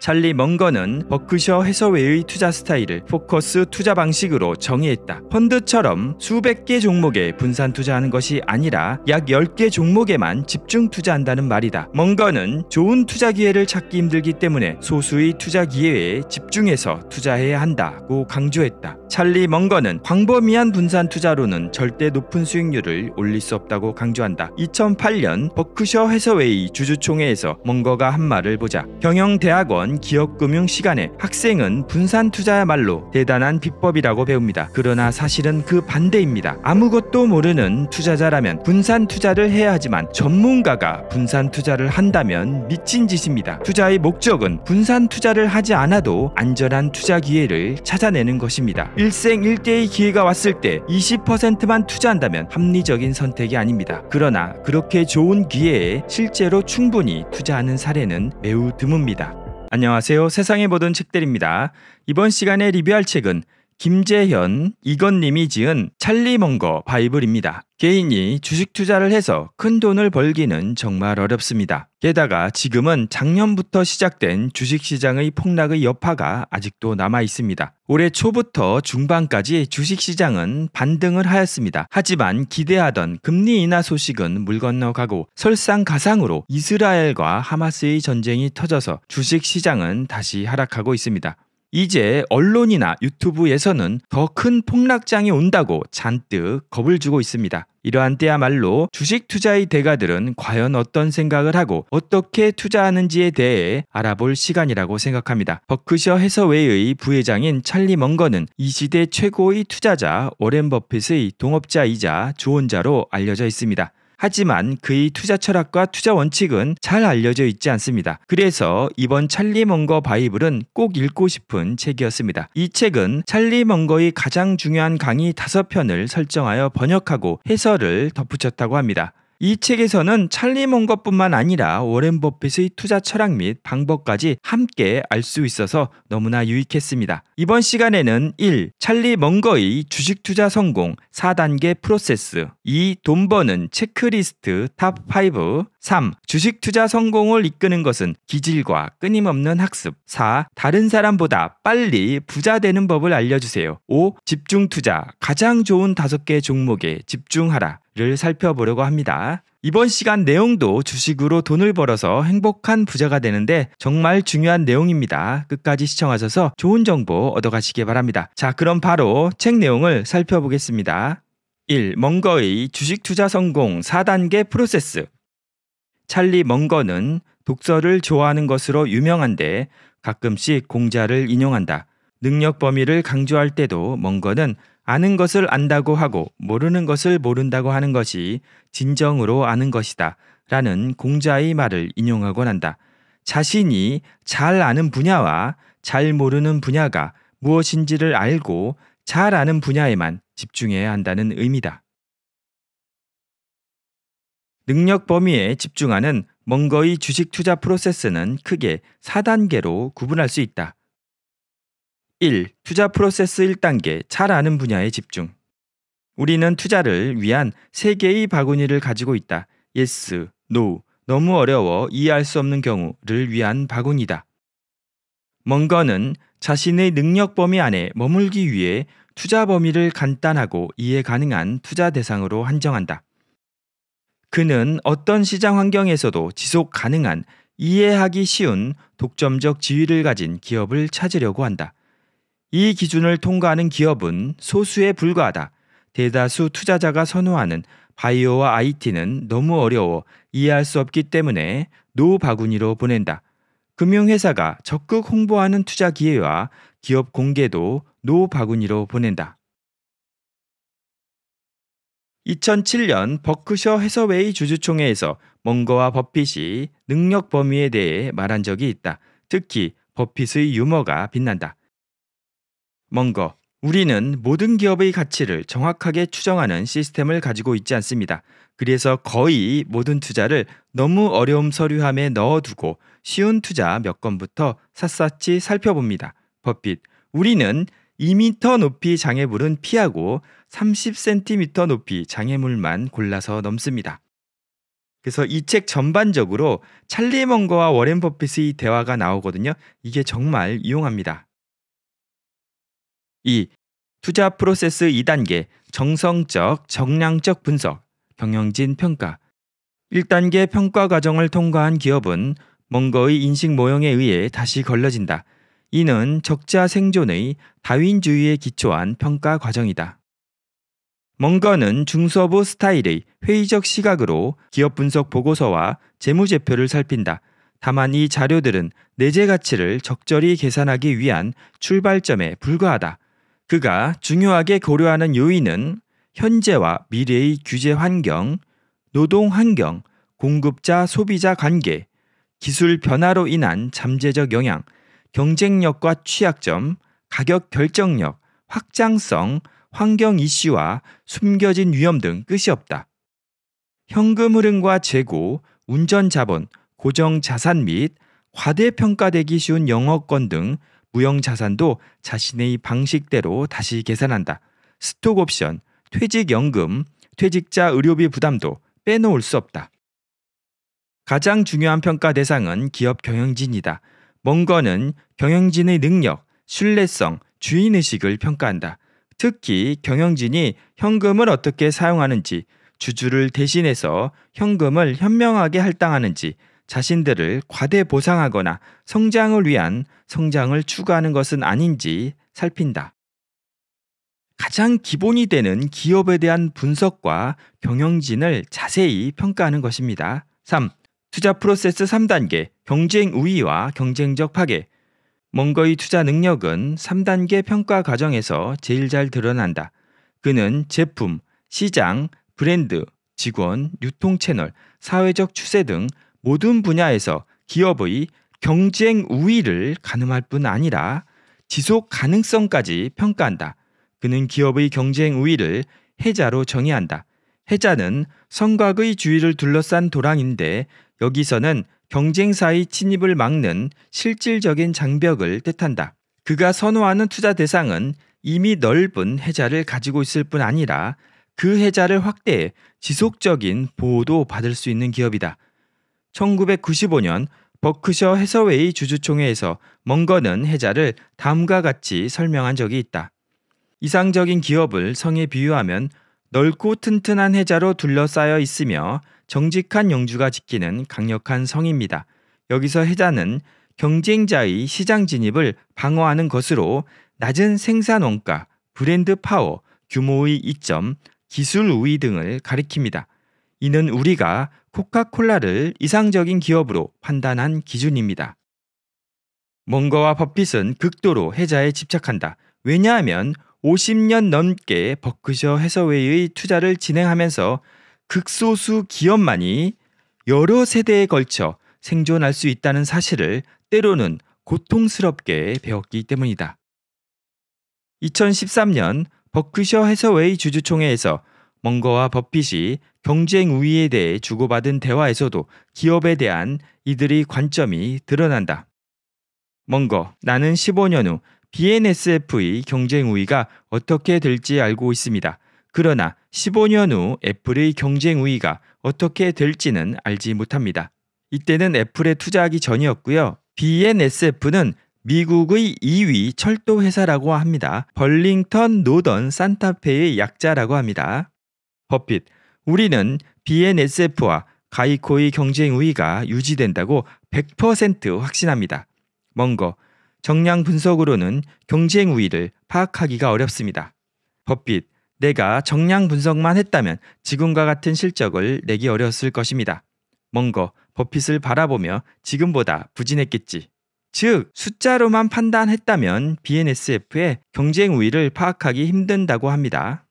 찰리 먼거는 버크셔 해서웨의 이 투자 스타일을 포커스 투자 방식으로 정의했다. 펀드처럼 수백 개 종목에 분산 투자하는 것이 아니라 약 10개 종목에만 집중 투자한다는 말이다. 먼거는 좋은 투자 기회를 찾기 힘들기 때문에 소수의 투자 기회에 집중해서 투자해야 한다고 강조했다. 찰리 먼거는 광범위한 분산 투자로는 절대 높은 수익률을 올릴 수 없다고 강조한다. 2008년 버크셔 해서웨이 주주총회에서 먼거가 한 말을 보자 경영대학원 이번 기업금융 시간에 학생은 분산 투자야말로 대단한 비법이라고 배웁니다. 그러나 사실은 그 반대입니다. 아무것도 모르는 투자자라면 분산 투자를 해야 하지만 전문가가 분산 투자를 한다면 미친 짓입니다. 투자의 목적은 분산 투자를 하지 않아도 안전한 투자 기회를 찾아내는 것입니다. 일생일대의 기회가 왔을 때 20%만 투자한다면 합리적인 선택이 아닙니다. 그러나 그렇게 좋은 기회에 실제로 충분히 투자하는 사례는 매우 드뭅니다. 안녕하세요. 세상의 모든 책들입니다. 이번 시간에 리뷰할 책은 김재현, 이건님이 지은 찰리먼거 바이블입니다. 개인이 주식 투자를 해서 큰 돈을 벌기는 정말 어렵습니다. 게다가 지금은 작년부터 시작된 주식시장의 폭락의 여파가 아직도 남아 있습니다. 올해 초부터 중반까지 주식시장은 반등을 하였습니다. 하지만 기대하던 금리 인하 소식은 물 건너가고 설상가상으로 이스라엘과 하마스의 전쟁이 터져서 주식시장은 다시 하락하고 있습니다. 이제 언론이나 유튜브에서는 더 큰 폭락장이 온다고 잔뜩 겁을 주고 있습니다. 이러한 때야말로 주식 투자의 대가들은 과연 어떤 생각을 하고 어떻게 투자하는지에 대해 알아볼 시간이라고 생각합니다. 버크셔 해서웨이의 부회장인 찰리 멍거는이 시대 최고의 투자자 워렌 버핏의 동업자이자 조언자로 알려져 있습니다. 하지만 그의 투자 철학과 투자 원칙은 잘 알려져 있지 않습니다. 그래서 이번 찰리 멍거 바이블은 꼭 읽고 싶은 책이었습니다. 이 책은 찰리 멍거의 가장 중요한 강의 5편을 설정하여 번역하고 해설을 덧붙였다고 합니다. 이 책에서는 찰리 몽거뿐만 아니라 워렌 버핏의 투자 철학 및 방법까지 함께 알 수 있어서 너무나 유익했습니다. 이번 시간에는 1. 찰리 몽거의 주식 투자 성공 4단계 프로세스 2. 돈 버는 체크리스트 탑5 3. 주식 투자 성공을 이끄는 것은 기질과 끊임없는 학습 4. 다른 사람보다 빨리 부자 되는 법을 알려주세요 5. 집중 투자 가장 좋은 5개 종목에 집중하라 를 살펴보려고 합니다. 이번 시간 내용도 주식으로 돈을 벌어서 행복한 부자가 되는데 정말 중요한 내용입니다. 끝까지 시청하셔서 좋은 정보 얻어가시기 바랍니다. 자, 그럼 바로 책 내용을 살펴보겠습니다. 1. 멍거의 주식 투자 성공 4단계 프로세스. 찰리 멍거는 독서를 좋아하는 것으로 유명한데 가끔씩 공자를 인용한다. 능력 범위를 강조할 때도 멍거는 아는 것을 안다고 하고 모르는 것을 모른다고 하는 것이 진정으로 아는 것이다. 라는 공자의 말을 인용하곤 한다. 자신이 잘 아는 분야와 잘 모르는 분야가 무엇인지를 알고 잘 아는 분야에만 집중해야 한다는 의미다. 능력 범위에 집중하는 멍거의 주식 투자 프로세스는 크게 4단계로 구분할 수 있다. 1. 투자 프로세스 1단계 잘 아는 분야에 집중. 우리는 투자를 위한 3 개의 바구니를 가지고 있다. yes, no, 너무 어려워, 이해할 수 없는 경우를 위한 바구니다. 먼 거는 자신의 능력 범위 안에 머물기 위해 투자 범위를 간단하고 이해 가능한 투자 대상으로 한정한다. 그는 어떤 시장 환경에서도 지속 가능한 이해하기 쉬운 독점적 지위를 가진 기업을 찾으려고 한다. 이 기준을 통과하는 기업은 소수에 불과하다. 대다수 투자자가 선호하는 바이오와 IT는 너무 어려워 이해할 수 없기 때문에 노바구니로 보낸다. 금융회사가 적극 홍보하는 투자 기회와 기업 공개도 노바구니로 보낸다. 2007년 버크셔 해서웨이 주주총회에서 먼거와 버핏이 능력 범위에 대해 말한 적이 있다. 특히 버핏의 유머가 빛난다. 먼거 우리는 모든 기업의 가치를 정확하게 추정하는 시스템을 가지고 있지 않습니다. 그래서 거의 모든 투자를 너무 어려움 서류함에 넣어두고 쉬운 투자 몇 건부터 샅샅이 살펴봅니다. 버핏, 우리는 2m 높이 장애물은 피하고 30cm 높이 장애물만 골라서 넘습니다. 그래서 이 책 전반적으로 찰리 먼거와 워렌 버핏의 대화가 나오거든요. 이게 정말 유용합니다. 2. 투자 프로세스 2단계 정성적, 정량적 분석, 경영진 평가 1단계 평가 과정을 통과한 기업은 뭔거의 인식 모형에 의해 다시 걸러진다. 이는 적자 생존의 다윈주의에 기초한 평가 과정이다. 멍거는 중서부 스타일의 회의적 시각으로 기업 분석 보고서와 재무제표를 살핀다. 다만 이 자료들은 내재 가치를 적절히 계산하기 위한 출발점에 불과하다. 그가 중요하게 고려하는 요인은 현재와 미래의 규제 환경, 노동 환경, 공급자 소비자 관계, 기술 변화로 인한 잠재적 영향, 경쟁력과 취약점, 가격 결정력, 확장성, 환경 이슈와 숨겨진 위험 등 끝이 없다. 현금 흐름과 재고, 운전 자본, 고정 자산 및 과대평가되기 쉬운 영어권 등 무형 자산도 자신의 방식대로 다시 계산한다. 스톡 옵션, 퇴직연금, 퇴직자 의료비 부담도 빼놓을 수 없다. 가장 중요한 평가 대상은 기업 경영진이다. 먼거는 경영진의 능력, 신뢰성, 주인의식을 평가한다. 특히 경영진이 현금을 어떻게 사용하는지, 주주를 대신해서 현금을 현명하게 할당하는지, 자신들을 과대 보상하거나 성장을 위한 성장을 추구하는 것은 아닌지 살핀다. 가장 기본이 되는 기업에 대한 분석과 경영진을 자세히 평가하는 것입니다. 3. 투자 프로세스 3단계 경쟁 우위와 경쟁적 파괴 멍거의 투자 능력은 3단계 평가 과정에서 제일 잘 드러난다. 그는 제품, 시장, 브랜드, 직원, 유통 채널, 사회적 추세 등 모든 분야에서 기업의 경쟁 우위를 가늠할 뿐 아니라 지속 가능성까지 평가한다. 그는 기업의 경쟁 우위를 해자로 정의한다. 해자는 성곽의 주위를 둘러싼 도랑인데 여기서는 경쟁사의 침입을 막는 실질적인 장벽을 뜻한다. 그가 선호하는 투자 대상은 이미 넓은 해자를 가지고 있을 뿐 아니라 그 해자를 확대해 지속적인 보호도 받을 수 있는 기업이다. 1995년 버크셔 해서웨이 주주총회에서 멍거는 해자를 다음과 같이 설명한 적이 있다. 이상적인 기업을 성에 비유하면 넓고 튼튼한 해자로 둘러싸여 있으며 정직한 영주가 지키는 강력한 성입니다. 여기서 해자는 경쟁자의 시장 진입을 방어하는 것으로 낮은 생산 원가, 브랜드 파워, 규모의 이점, 기술 우위 등을 가리킵니다. 이는 우리가 코카콜라를 이상적인 기업으로 판단한 기준입니다. 뭔가와 버핏은 극도로 해자에 집착한다. 왜냐하면 50년 넘게 버크셔 해서웨이의 투자를 진행하면서 극소수 기업만이 여러 세대에 걸쳐 생존할 수 있다는 사실을 때로는 고통스럽게 배웠기 때문이다. 2013년 버크셔 해서웨이 주주총회에서 먼거와 버핏이 경쟁 우위에 대해 주고받은 대화에서도 기업에 대한 이들의 관점이 드러난다. 먼거 나는 15년 후 BNSF의 경쟁 우위가 어떻게 될지 알고 있습니다. 그러나 15년 후 애플의 경쟁 우위가 어떻게 될지는 알지 못합니다. 이때는 애플에 투자하기 전이었고요. BNSF는 미국의 2위 철도 회사라고 합니다. 벌링턴 노던 산타페의 약자라고 합니다. 버핏 우리는 BNSF와 가이코의 경쟁 우위가 유지된다고 100% 확신합니다. 먼거 정량 분석으로는 경쟁 우위를 파악하기가 어렵습니다. 법빛 내가 정량 분석만 했다면 지금과 같은 실적을 내기 어려웠을 것입니다. 먼거 버핏을 바라보며 지금보다 부진했겠지. 즉 숫자로만 판단했다면 BNSF의 경쟁 우위를 파악하기 힘든다고 합니다.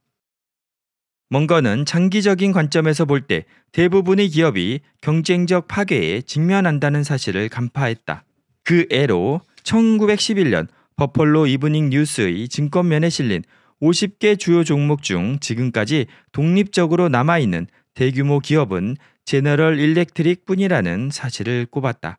먼거는 장기적인 관점에서 볼 때 대부분의 기업이 경쟁적 파괴에 직면한다는 사실을 간파했다. 그 애로 1911년 버펄로 이브닝 뉴스의 증권면에 실린 50개 주요 종목 중 지금까지 독립적으로 남아있는 대규모 기업은 제너럴 일렉트릭 뿐이라는 사실을 꼽았다.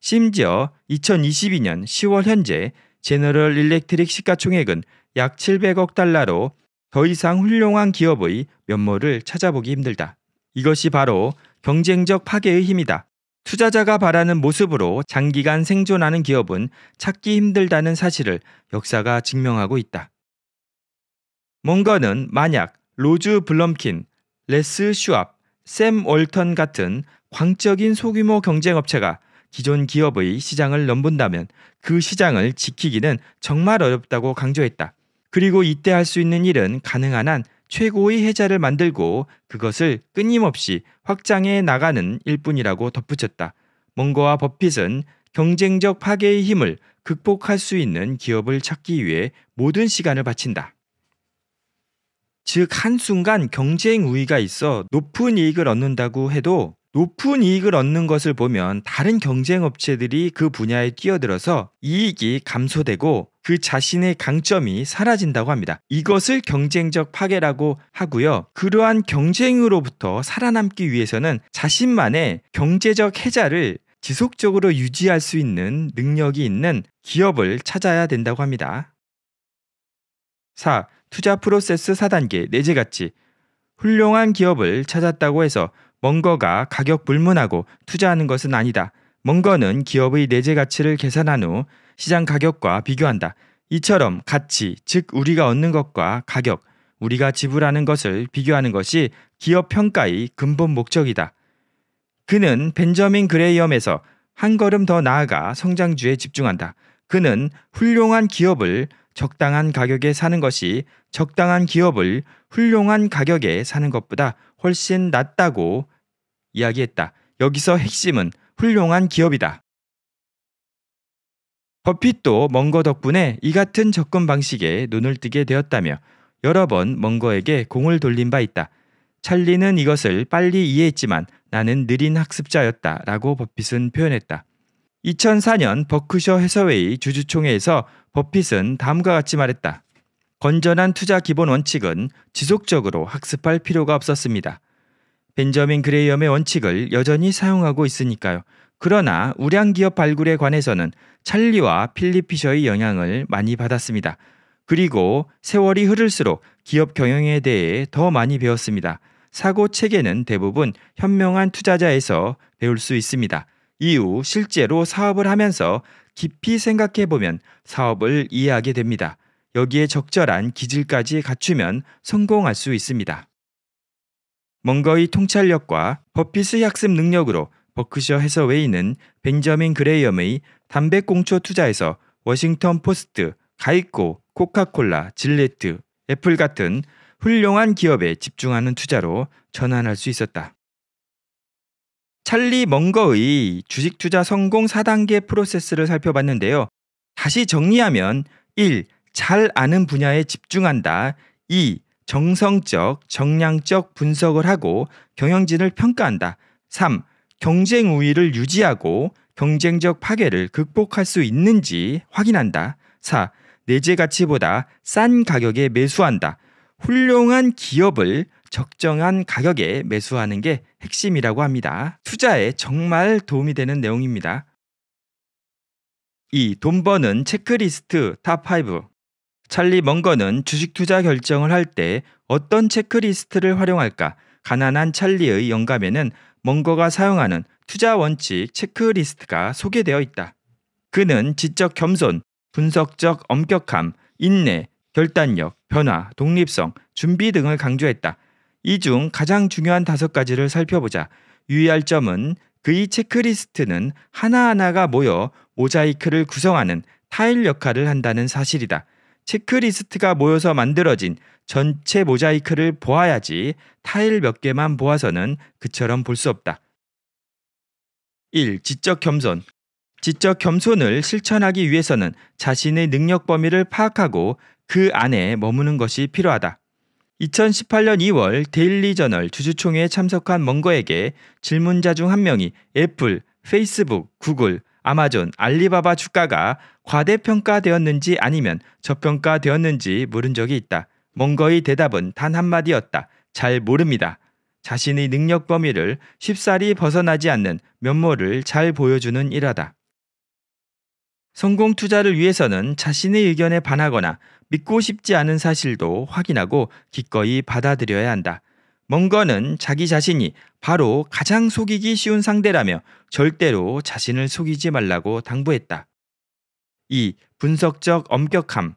심지어 2022년 10월 현재 제너럴 일렉트릭 시가총액은 약 700억 달러로 더 이상 훌륭한 기업의 면모를 찾아보기 힘들다. 이것이 바로 경쟁적 파괴의 힘이다. 투자자가 바라는 모습으로 장기간 생존하는 기업은 찾기 힘들다는 사실을 역사가 증명하고 있다. 뭔가는 만약 로즈 블럼킨, 레스 슈압, 샘 월턴 같은 광적인 소규모 경쟁업체가 기존 기업의 시장을 넘본다면 그 시장을 지키기는 정말 어렵다고 강조했다. 그리고 이때 할 수 있는 일은 가능한 한 최고의 해자를 만들고 그것을 끊임없이 확장해 나가는 일뿐이라고 덧붙였다. 몽거와 버핏은 경쟁적 파괴의 힘을 극복할 수 있는 기업을 찾기 위해 모든 시간을 바친다. 즉 한순간 경쟁 우위가 있어 높은 이익을 얻는다고 해도 높은 이익을 얻는 것을 보면 다른 경쟁 업체들이 그 분야에 뛰어들어서 이익이 감소되고 그 자신의 강점이 사라진다고 합니다. 이것을 경쟁적 파괴라고 하고요. 그러한 경쟁으로부터 살아남기 위해서는 자신만의 경제적 해자를 지속적으로 유지할 수 있는 능력이 있는 기업을 찾아야 된다고 합니다. 4. 투자 프로세스 4단계 내재 가치. 훌륭한 기업을 찾았다고 해서 먼거가 가격 불문하고 투자하는 것은 아니다. 먼거는 기업의 내재 가치를 계산한 후 시장 가격과 비교한다. 이처럼 가치, 즉 우리가 얻는 것과 가격, 우리가 지불하는 것을 비교하는 것이 기업 평가의 근본 목적이다. 그는 벤저민 그레이엄에서 한 걸음 더 나아가 성장주에 집중한다. 그는 훌륭한 기업을 적당한 가격에 사는 것이 적당한 기업을 훌륭한 가격에 사는 것보다 훨씬 낫다고 이야기했다. 여기서 핵심은 훌륭한 기업이다. 버핏도 멍거 덕분에 이 같은 접근 방식에 눈을 뜨게 되었다며 여러 번 멍거에게 공을 돌린 바 있다. 찰리는 이것을 빨리 이해했지만 나는 느린 학습자였다 라고 버핏은 표현했다. 2004년 버크셔 해서웨이 주주총회에서 버핏은 다음과 같이 말했다. 건전한 투자 기본 원칙은 지속적으로 학습할 필요가 없었습니다. 벤저민 그레이엄의 원칙을 여전히 사용하고 있으니까요. 그러나 우량 기업 발굴에 관해서는 찰리와 필리 피셔의 영향을 많이 받았습니다. 그리고 세월이 흐를수록 기업 경영에 대해 더 많이 배웠습니다. 사고 체계는 대부분 현명한 투자자에서 배울 수 있습니다. 이후 실제로 사업을 하면서 깊이 생각해 보면 사업을 이해하게 됩니다. 여기에 적절한 기질까지 갖추면 성공할 수 있습니다. 멍거의 통찰력과 버핏의 학습 능력으로 버크셔 해서웨이는 벤저민 그레이엄의 담배꽁초 투자에서 워싱턴 포스트, 가이코, 코카콜라, 질레트, 애플 같은 훌륭한 기업에 집중하는 투자로 전환할 수 있었다. 찰리 멍거의 주식 투자 성공 4단계 프로세스를 살펴봤는데요. 다시 정리하면 1. 잘 아는 분야에 집중한다. 2. 정성적, 정량적 분석을 하고 경영진을 평가한다. 3. 경쟁 우위를 유지하고 경쟁적 파괴를 극복할 수 있는지 확인한다. 4. 내재 가치보다 싼 가격에 매수한다. 훌륭한 기업을 적정한 가격에 매수하는 게 핵심이라고 합니다. 투자에 정말 도움이 되는 내용입니다. 2. 돈 버는 체크리스트 탑5 찰리 먼거는 주식 투자 결정을 할 때 어떤 체크리스트를 활용할까? 가난한 찰리의 영감에는 먼거가 사용하는 투자 원칙 체크리스트가 소개되어 있다. 그는 지적 겸손, 분석적 엄격함, 인내, 결단력, 변화, 독립성, 준비 등을 강조했다. 이 중 가장 중요한 다섯 가지를 살펴보자. 유의할 점은 그의 체크리스트는 하나하나가 모여 모자이크를 구성하는 타일 역할을 한다는 사실이다. 체크리스트가 모여서 만들어진 전체 모자이크를 보아야지 타일 몇 개만 보아서는 그처럼 볼 수 없다. 1. 지적 겸손. 지적 겸손을 실천하기 위해서는 자신의 능력 범위를 파악하고 그 안에 머무는 것이 필요하다. 2018년 2월 데일리 저널 주주총회에 참석한 멍거에게 질문자 중 한 명이 애플, 페이스북, 구글, 아마존, 알리바바 주가가 과대평가되었는지 아니면 저평가되었는지 물은 적이 있다. 몽거의 대답은 단 한마디였다. 잘 모릅니다. 자신의 능력 범위를 쉽사리 벗어나지 않는 면모를 잘 보여주는 일하다. 성공 투자를 위해서는 자신의 의견에 반하거나 믿고 싶지 않은 사실도 확인하고 기꺼이 받아들여야 한다. 멍거는 자기 자신이 바로 가장 속이기 쉬운 상대라며 절대로 자신을 속이지 말라고 당부했다. 이 분석적 엄격함.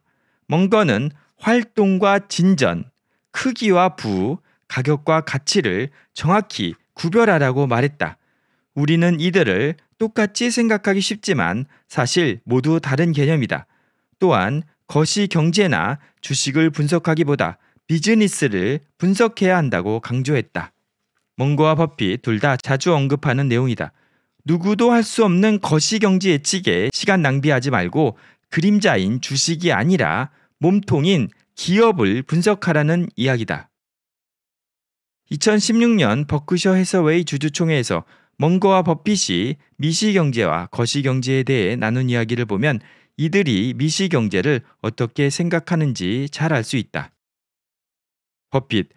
멍거는 활동과 진전, 크기와 부, 가격과 가치를 정확히 구별하라고 말했다. 우리는 이들을 똑같이 생각하기 쉽지만 사실 모두 다른 개념이다. 또한 거시 경제나 주식을 분석하기보다 비즈니스를 분석해야 한다고 강조했다. 몽고와 버피 둘다 자주 언급하는 내용이다. 누구도 할 수 없는 거시경제 예측에 시간 낭비하지 말고 그림자인 주식이 아니라 몸통인 기업을 분석하라는 이야기다. 2016년 버크셔 해서웨이 주주총회에서 멍거와 버핏이 미시경제와 거시경제에 대해 나눈 이야기를 보면 이들이 미시경제를 어떻게 생각하는지 잘 알 수 있다. 버핏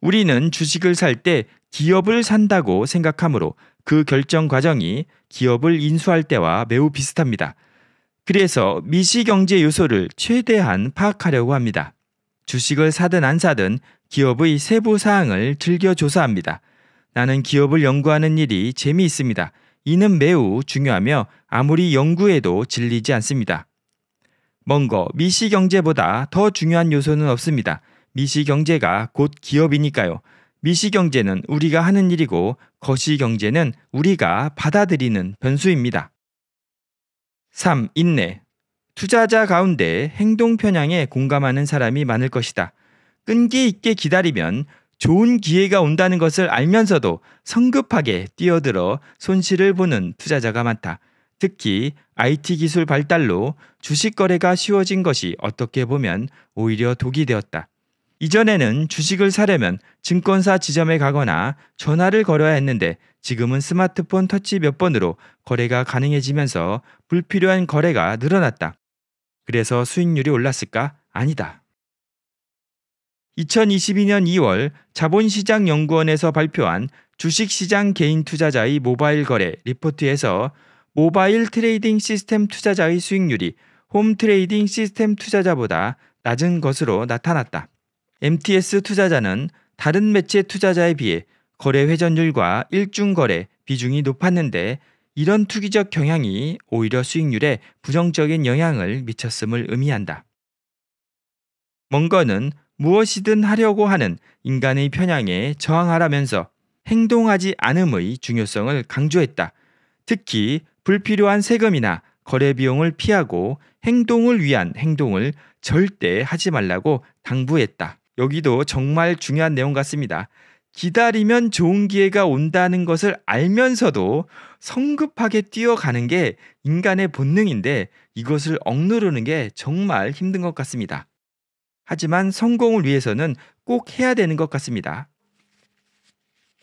우리는 주식을 살 때 기업을 산다고 생각하므로 그 결정 과정이 기업을 인수할 때와 매우 비슷합니다. 그래서 미시경제 요소를 최대한 파악하려고 합니다. 주식을 사든 안 사든 기업의 세부 사항을 즐겨 조사합니다. 나는 기업을 연구하는 일이 재미있습니다. 이는 매우 중요하며 아무리 연구해도 질리지 않습니다. 먼거 미시경제보다 더 중요한 요소는 없습니다. 미시경제가 곧 기업이니까요. 미시경제는 우리가 하는 일이고 거시경제는 우리가 받아들이는 변수입니다. 3. 인내. 투자자 가운데 행동 편향에 공감하는 사람이 많을 것이다. 끈기 있게 기다리면 좋은 기회가 온다는 것을 알면서도 성급하게 뛰어들어 손실을 보는 투자자가 많다. 특히 IT 기술 발달로 주식 거래가 쉬워진 것이 어떻게 보면 오히려 독이 되었다. 이전에는 주식을 사려면 증권사 지점에 가거나 전화를 걸어야 했는데 지금은 스마트폰 터치 몇 번으로 거래가 가능해지면서 불필요한 거래가 늘어났다. 그래서 수익률이 올랐을까? 아니다. 2022년 2월 자본시장연구원에서 발표한 주식시장 개인 투자자의 모바일 거래 리포트에서 모바일 트레이딩 시스템 투자자의 수익률이 홈 트레이딩 시스템 투자자보다 낮은 것으로 나타났다. MTS 투자자는 다른 매체 투자자에 비해 거래 회전율과 일중 거래 비중이 높았는데 이런 투기적 경향이 오히려 수익률에 부정적인 영향을 미쳤음을 의미한다. 먼거는 무엇이든 하려고 하는 인간의 편향에 저항하라면서 행동하지 않음의 중요성을 강조했다. 특히 불필요한 세금이나 거래 비용을 피하고 행동을 위한 행동을 절대 하지 말라고 당부했다. 여기도 정말 중요한 내용 같습니다. 기다리면 좋은 기회가 온다는 것을 알면서도 성급하게 뛰어가는 게 인간의 본능인데 이것을 억누르는 게 정말 힘든 것 같습니다. 하지만 성공을 위해서는 꼭 해야 되는 것 같습니다.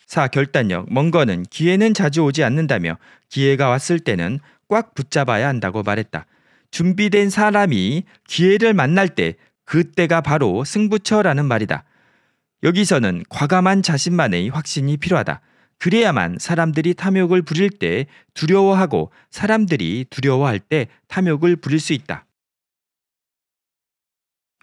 4. 결단력. 먼거는 기회는 자주 오지 않는다며 기회가 왔을 때는 꽉 붙잡아야 한다고 말했다. 준비된 사람이 기회를 만날 때 그때가 바로 승부처라는 말이다. 여기서는 과감한 자신만의 확신이 필요하다. 그래야만 사람들이 탐욕을 부릴 때 두려워하고 사람들이 두려워할 때 탐욕을 부릴 수 있다.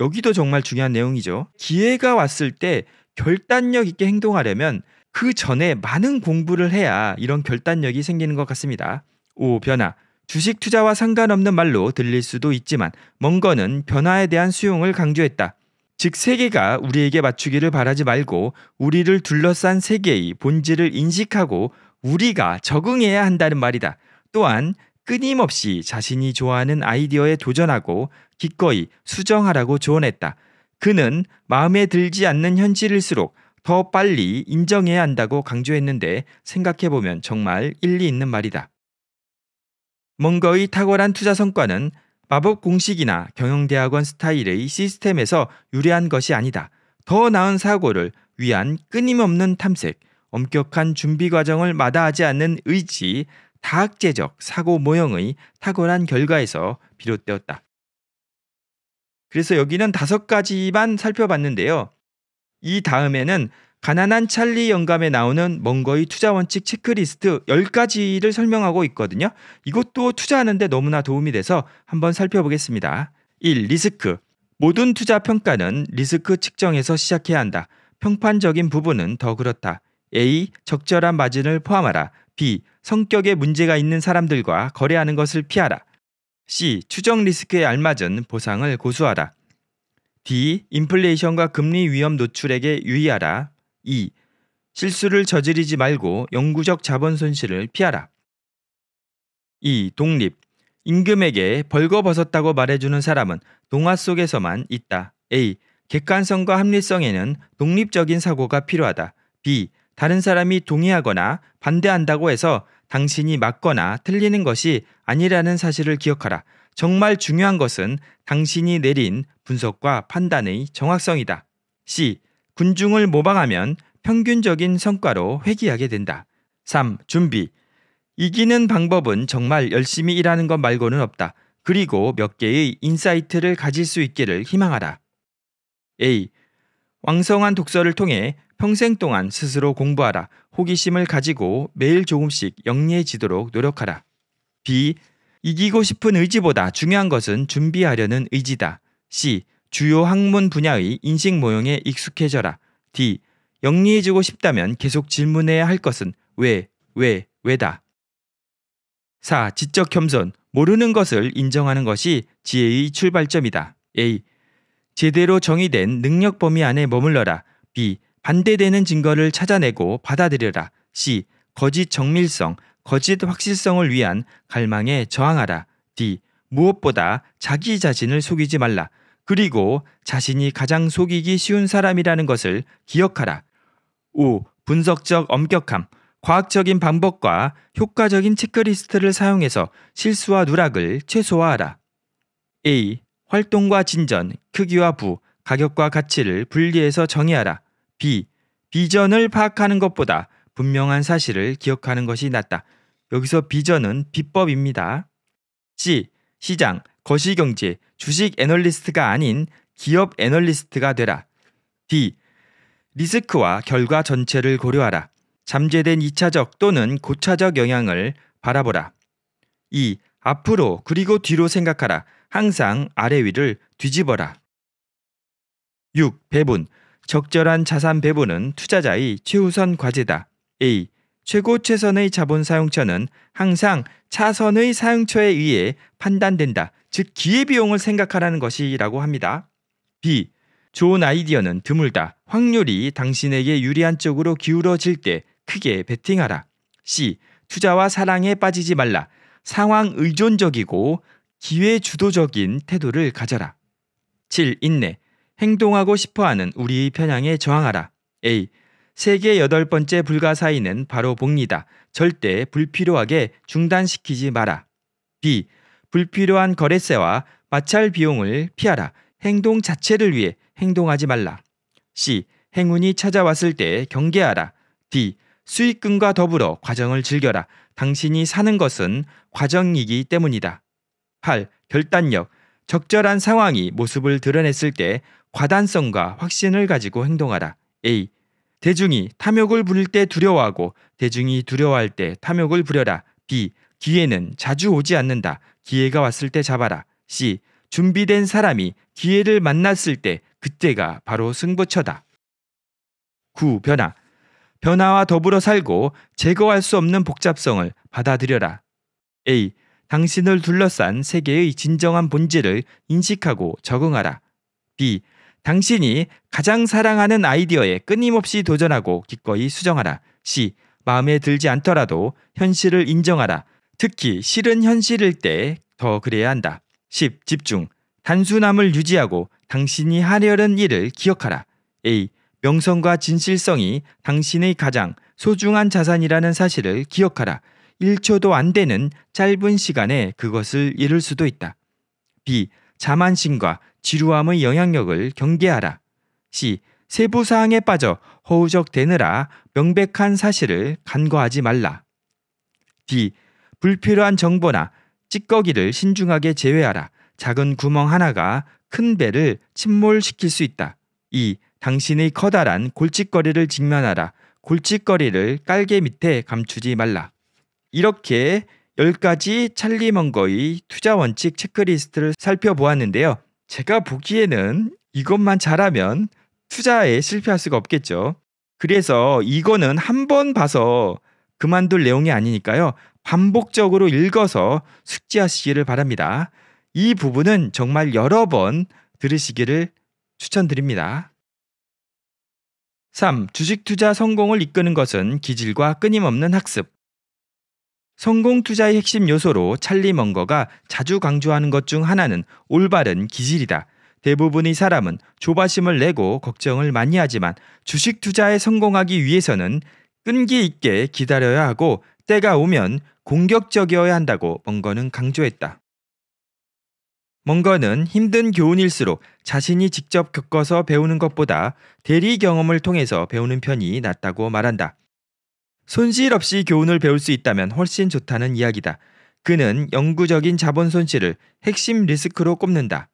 여기도 정말 중요한 내용이죠. 기회가 왔을 때 결단력 있게 행동하려면 그 전에 많은 공부를 해야 이런 결단력이 생기는 것 같습니다. 오 변화. 주식 투자와 상관없는 말로 들릴 수도 있지만 먼거는 변화에 대한 수용을 강조했다. 즉 세계가 우리에게 맞추기를 바라지 말고 우리를 둘러싼 세계의 본질을 인식하고 우리가 적응해야 한다는 말이다. 또한 끊임없이 자신이 좋아하는 아이디어에 도전하고 기꺼이 수정하라고 조언했다. 그는 마음에 들지 않는 현실일수록 더 빨리 인정해야 한다고 강조했는데 생각해보면 정말 일리 있는 말이다. 멍거의 탁월한 투자 성과는 마법 공식이나 경영대학원 스타일의 시스템에서 유래한 것이 아니다. 더 나은 사고를 위한 끊임없는 탐색, 엄격한 준비 과정을 마다하지 않는 의지, 다학제적 사고 모형의 탁월한 결과에서 비롯되었다. 그래서 여기는 다섯 가지만 살펴봤는데요. 이 다음에는 가난한 찰리 영감에 나오는 먼거의 투자 원칙 체크리스트 10가지를 설명하고 있거든요. 이것도 투자하는데 너무나 도움이 돼서 한번 살펴보겠습니다. 1. 리스크. 모든 투자 평가는 리스크 측정에서 시작해야 한다. 평판적인 부분은 더 그렇다. A. 적절한 마진을 포함하라. B. 성격에 문제가 있는 사람들과 거래하는 것을 피하라. C. 추정 리스크에 알맞은 보상을 고수하라. D. 인플레이션과 금리 위험 노출에게 유의하라. 2. 실수를 저지르지 말고 영구적 자본 손실을 피하라. 2. 독립. 임금에게 벌거벗었다고 말해주는 사람은 동화 속에서만 있다. A. 객관성과 합리성에는 독립적인 사고가 필요하다. B. 다른 사람이 동의하거나 반대한다고 해서 당신이 맞거나 틀리는 것이 아니라는 사실을 기억하라. 정말 중요한 것은 당신이 내린 분석과 판단의 정확성이다. C. 군중을 모방하면 평균적인 성과로 회귀하게 된다. 3. 준비. 이기는 방법은 정말 열심히 일하는 것 말고는 없다. 그리고 몇 개의 인사이트를 가질 수 있기를 희망하라. A. 왕성한 독서를 통해 평생 동안 스스로 공부하라. 호기심을 가지고 매일 조금씩 영리해지도록 노력하라. B. 이기고 싶은 의지보다 중요한 것은 준비하려는 의지다. C. 주요 학문 분야의 인식 모형에 익숙해져라. D. 영리해지고 싶다면 계속 질문해야 할 것은 왜, 왜, 왜다. 4. 지적 겸손. 모르는 것을 인정하는 것이 지혜의 출발점이다. A. 제대로 정의된 능력 범위 안에 머물러라. B. 반대되는 증거를 찾아내고 받아들여라. C. 거짓 정밀성, 거짓 확실성을 위한 갈망에 저항하라. D. 무엇보다 자기 자신을 속이지 말라. 그리고 자신이 가장 속이기 쉬운 사람이라는 것을 기억하라. 5. 분석적 엄격함. 과학적인 방법과 효과적인 체크리스트를 사용해서 실수와 누락을 최소화하라. A. 활동과 진전, 크기와 부, 가격과 가치를 분리해서 정의하라. B. 비전을 파악하는 것보다 분명한 사실을 기억하는 것이 낫다. 여기서 비전은 비법입니다. C. 시장, 거시경제, 주식 애널리스트가 아닌 기업 애널리스트가 되라. D. 리스크와 결과 전체를 고려하라. 잠재된 2차적 또는 고차적 영향을 바라보라. 2. E. 앞으로 그리고 뒤로 생각하라. 항상 아래 위를 뒤집어라. 6. 배분. 적절한 자산 배분은 투자자의 최우선 과제다. A. 최고 최선의 자본 사용처는 항상 차선의 사용처에 의해 판단된다. 즉 기회비용을 생각하라는 것이라고 합니다. B. 좋은 아이디어는 드물다. 확률이 당신에게 유리한 쪽으로 기울어질 때 크게 베팅하라. C. 투자와 사랑에 빠지지 말라. 상황 의존적이고 기회 주도적인 태도를 가져라. 7. 인내. 행동하고 싶어 하는 우리의 편향에 저항하라. A. 세계 여덟 번째 불가사의는 바로 봅니다 절대 불필요하게 중단시키지 마라. B. 불필요한 거래세와 마찰 비용을 피하라. 행동 자체를 위해 행동하지 말라. C. 행운이 찾아왔을 때 경계하라. D. 수익금과 더불어 과정을 즐겨라. 당신이 사는 것은 과정이기 때문이다. 8. 결단력. 적절한 상황이 모습을 드러냈을 때 과단성과 확신을 가지고 행동하라. A. 대중이 탐욕을 부릴 때 두려워하고 대중이 두려워할 때 탐욕을 부려라. B. 기회는 자주 오지 않는다. 기회가 왔을 때 잡아라. C. 준비된 사람이 기회를 만났을 때 그때가 바로 승부처다. 9. 변화. 변화와 더불어 살고 제거할 수 없는 복잡성을 받아들여라. A. 당신을 둘러싼 세계의 진정한 본질을 인식하고 적응하라. B. 당신이 가장 사랑하는 아이디어에 끊임없이 도전하고 기꺼이 수정하라. C. 마음에 들지 않더라도 현실을 인정하라. 특히 실은 현실일 때 더 그래야 한다. 10. 집중. 단순함을 유지하고 당신이 하려는 일을 기억하라. A. 명성과 진실성이 당신의 가장 소중한 자산이라는 사실을 기억하라. 1초도 안 되는 짧은 시간에 그것을 잃을 수도 있다. B. 자만심과 지루함의 영향력을 경계하라. C. 세부 사항에 빠져 허우적되느라 명백한 사실을 간과하지 말라. D. 불필요한 정보나 찌꺼기를 신중하게 제외하라. 작은 구멍 하나가 큰 배를 침몰시킬 수 있다. 2. 당신의 커다란 골칫거리를 직면하라. 골칫거리를 깔개 밑에 감추지 말라. 이렇게 10가지 찰리 먼거의 투자 원칙 체크리스트를 살펴보았는데요. 제가 보기에는 이것만 잘하면 투자에 실패할 수가 없겠죠. 그래서 이거는 한 번 봐서 그만둘 내용이 아니니까요. 반복적으로 읽어서 숙지하시기를 바랍니다. 이 부분은 정말 여러 번 들으시기를 추천드립니다. 3. 주식 투자 성공을 이끄는 것은 기질과 끊임없는 학습. 성공 투자의 핵심 요소로 찰리 먼거가 자주 강조하는 것 중 하나는 올바른 기질이다. 대부분의 사람은 조바심을 내고 걱정을 많이 하지만 주식 투자에 성공하기 위해서는 끈기 있게 기다려야 하고 때가 오면 공격적이어야 한다고 멍거는 강조했다. 멍거는 힘든 교훈일수록 자신이 직접 겪어서 배우는 것보다 대리 경험을 통해서 배우는 편이 낫다고 말한다. 손실 없이 교훈을 배울 수 있다면 훨씬 좋다는 이야기다. 그는 영구적인 자본 손실을 핵심 리스크로 꼽는다.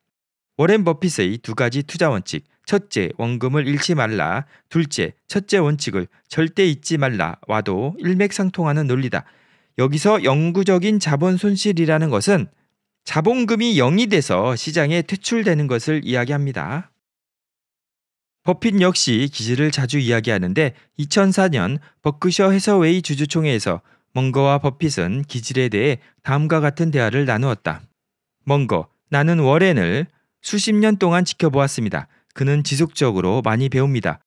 워렌 버핏의 두 가지 투자 원칙, 첫째, 원금을 잃지 말라. 둘째, 첫째 원칙을 절대 잊지 말라와도 일맥상통하는 논리다. 여기서 영구적인 자본 손실이라는 것은 자본금이 0이 돼서 시장에 퇴출되는 것을 이야기합니다. 버핏 역시 기질을 자주 이야기하는데 2004년 버크셔 해서웨이 주주총회에서 멍거와 버핏은 기질에 대해 다음과 같은 대화를 나누었다. 멍거, 나는 워렌을 수십 년 동안 지켜보았습니다. 그는 지속적으로 많이 배웁니다.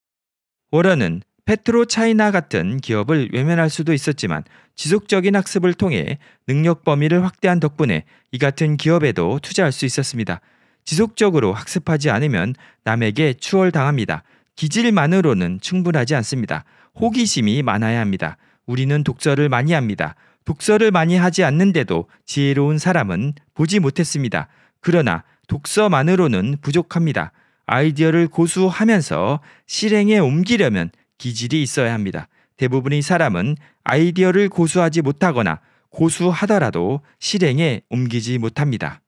워런은 페트로 차이나 같은 기업을 외면할 수도 있었지만 지속적인 학습을 통해 능력 범위를 확대한 덕분에 이 같은 기업에도 투자할 수 있었습니다. 지속적으로 학습하지 않으면 남에게 추월당합니다. 기질만으로는 충분하지 않습니다. 호기심이 많아야 합니다. 우리는 독서를 많이 합니다. 독서를 많이 하지 않는데도 지혜로운 사람은 보지 못했습니다. 그러나 독서만으로는 부족합니다. 아이디어를 고수하면서 실행에 옮기려면 기질이 있어야 합니다. 대부분의 사람은 아이디어를 고수하지 못하거나 고수하더라도 실행에 옮기지 못합니다.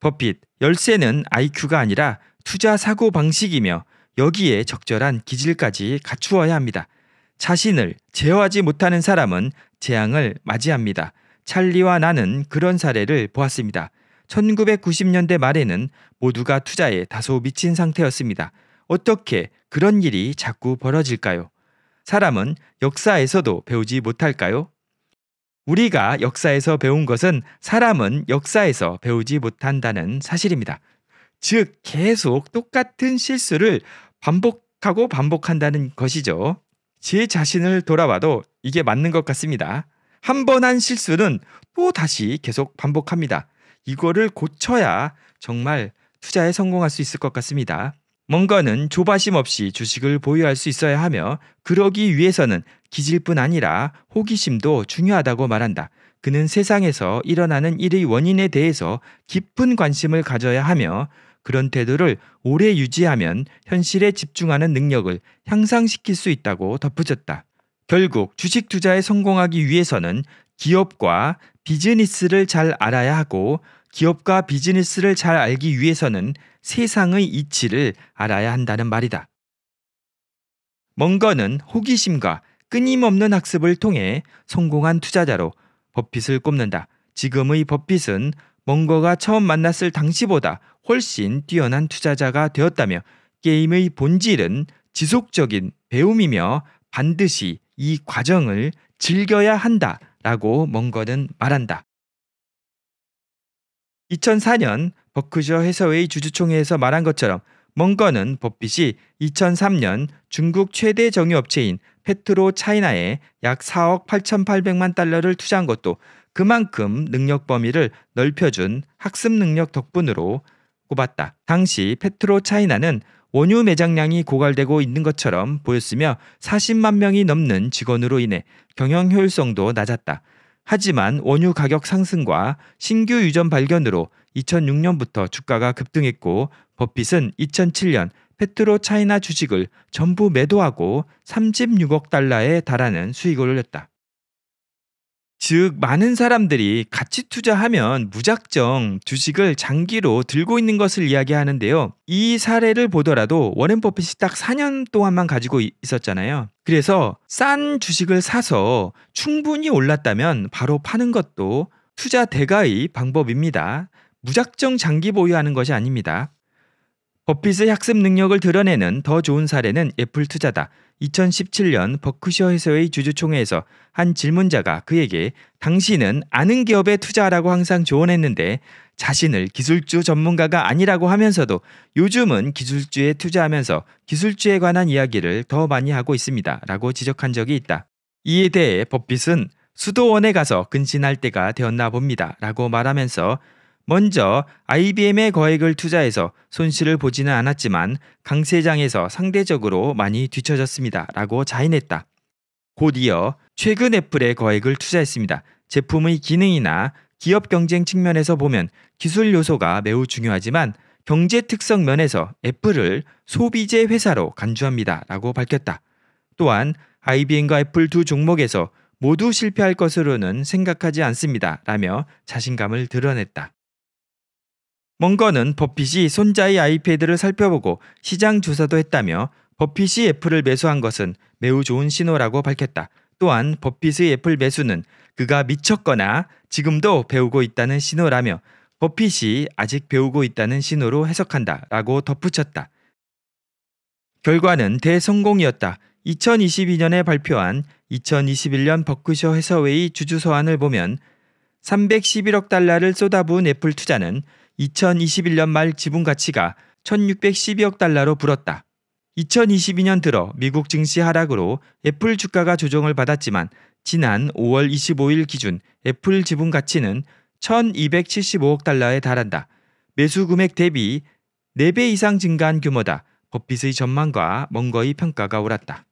버핏, 열쇠는 IQ가 아니라 투자 사고 방식이며 여기에 적절한 기질까지 갖추어야 합니다. 자신을 제어하지 못하는 사람은 재앙을 맞이합니다. 찰리와 나는 그런 사례를 보았습니다. 1990년대 말에는 모두가 투자에 다소 미친 상태였습니다. 어떻게 그런 일이 자꾸 벌어질까요? 사람은 역사에서도 배우지 못할까요? 우리가 역사에서 배운 것은 사람은 역사에서 배우지 못한다는 사실입니다. 즉, 계속 똑같은 실수를 반복하고 반복한다는 것이죠. 제 자신을 돌아봐도 이게 맞는 것 같습니다. 한 번한 한 실수는 또 다시 계속 반복합니다. 이거를 고쳐야 정말 투자에 성공할 수 있을 것 같습니다. 뭔가는 조바심 없이 주식을 보유할 수 있어야 하며 그러기 위해서는 기질뿐 아니라 호기심도 중요하다고 말한다. 그는 세상에서 일어나는 일의 원인에 대해서 깊은 관심을 가져야 하며 그런 태도를 오래 유지하면 현실에 집중하는 능력을 향상시킬 수 있다고 덧붙였다. 결국 주식 투자에 성공하기 위해서는 기업과 비즈니스를 잘 알아야 하고 기업과 비즈니스를 잘 알기 위해서는 세상의 이치를 알아야 한다는 말이다. 먼거는 호기심과 끊임없는 학습을 통해 성공한 투자자로 버핏을 꼽는다. 지금의 버핏은 먼거가 처음 만났을 당시보다 훨씬 뛰어난 투자자가 되었다며 게임의 본질은 지속적인 배움이며 반드시 이 과정을 즐겨야 한다라고 먼거는 말한다. 2004년 버크셔 해서웨이 주주총회에서 말한 것처럼 멍건은 버핏이 2003년 중국 최대 정유업체인 페트로 차이나에 약 4억 8,800만 달러를 투자한 것도 그만큼 능력 범위를 넓혀준 학습 능력 덕분으로 꼽았다. 당시 페트로 차이나는 원유 매장량이 고갈되고 있는 것처럼 보였으며 40만 명이 넘는 직원으로 인해 경영 효율성도 낮았다. 하지만 원유 가격 상승과 신규 유전 발견으로 2006년부터 주가가 급등했고 버핏은 2007년 페트로 차이나 주식을 전부 매도하고 36억 달러에 달하는 수익을 올렸다. 즉 많은 사람들이 같이 투자하면 무작정 주식을 장기로 들고 있는 것을 이야기하는데요. 이 사례를 보더라도 워렌 버핏이 딱 4년 동안만 가지고 있었잖아요. 그래서 싼 주식을 사서 충분히 올랐다면 바로 파는 것도 투자 대가의 방법입니다. 무작정 장기 보유하는 것이 아닙니다. 버핏의 학습 능력을 드러내는 더 좋은 사례는 애플 투자다. 2017년 버크셔 해서의 주주총회에서 한 질문자가 그에게 당신은 아는 기업에 투자하라고 항상 조언했는데 자신을 기술주 전문가가 아니라고 하면서도 요즘은 기술주에 투자하면서 기술주에 관한 이야기를 더 많이 하고 있습니다. 라고 지적한 적이 있다. 이에 대해 버핏은 수도원에 가서 근신할 때가 되었나 봅니다. 라고 말하면서 먼저 IBM의 거액을 투자해서 손실을 보지는 않았지만 강세장에서 상대적으로 많이 뒤처졌습니다. 라고 자인했다. 곧이어 최근 애플의 거액을 투자했습니다. 제품의 기능이나 기업 경쟁 측면에서 보면 기술 요소가 매우 중요하지만 경제 특성 면에서 애플을 소비재 회사로 간주합니다. 라고 밝혔다. 또한 IBM과 애플 두 종목에서 모두 실패할 것으로는 생각하지 않습니다. 라며 자신감을 드러냈다. 먼거는 버핏이 손자의 아이패드를 살펴보고 시장 조사도 했다며 버핏이 애플을 매수한 것은 매우 좋은 신호라고 밝혔다. 또한 버핏의 애플 매수는 그가 미쳤거나 지금도 배우고 있다는 신호라며 버핏이 아직 배우고 있다는 신호로 해석한다 라고 덧붙였다. 결과는 대성공이었다. 2022년에 발표한 2021년 버크셔 회사회의 주주 서한을 보면 311억 달러를 쏟아부은 애플 투자는 2021년 말 지분 가치가 1612억 달러로 불었다. 2022년 들어 미국 증시 하락으로 애플 주가가 조정을 받았지만 지난 5월 25일 기준 애플 지분 가치는 1275억 달러에 달한다. 매수 금액 대비 4배 이상 증가한 규모다. 버핏의 전망과 먼거의 평가가 옳았다.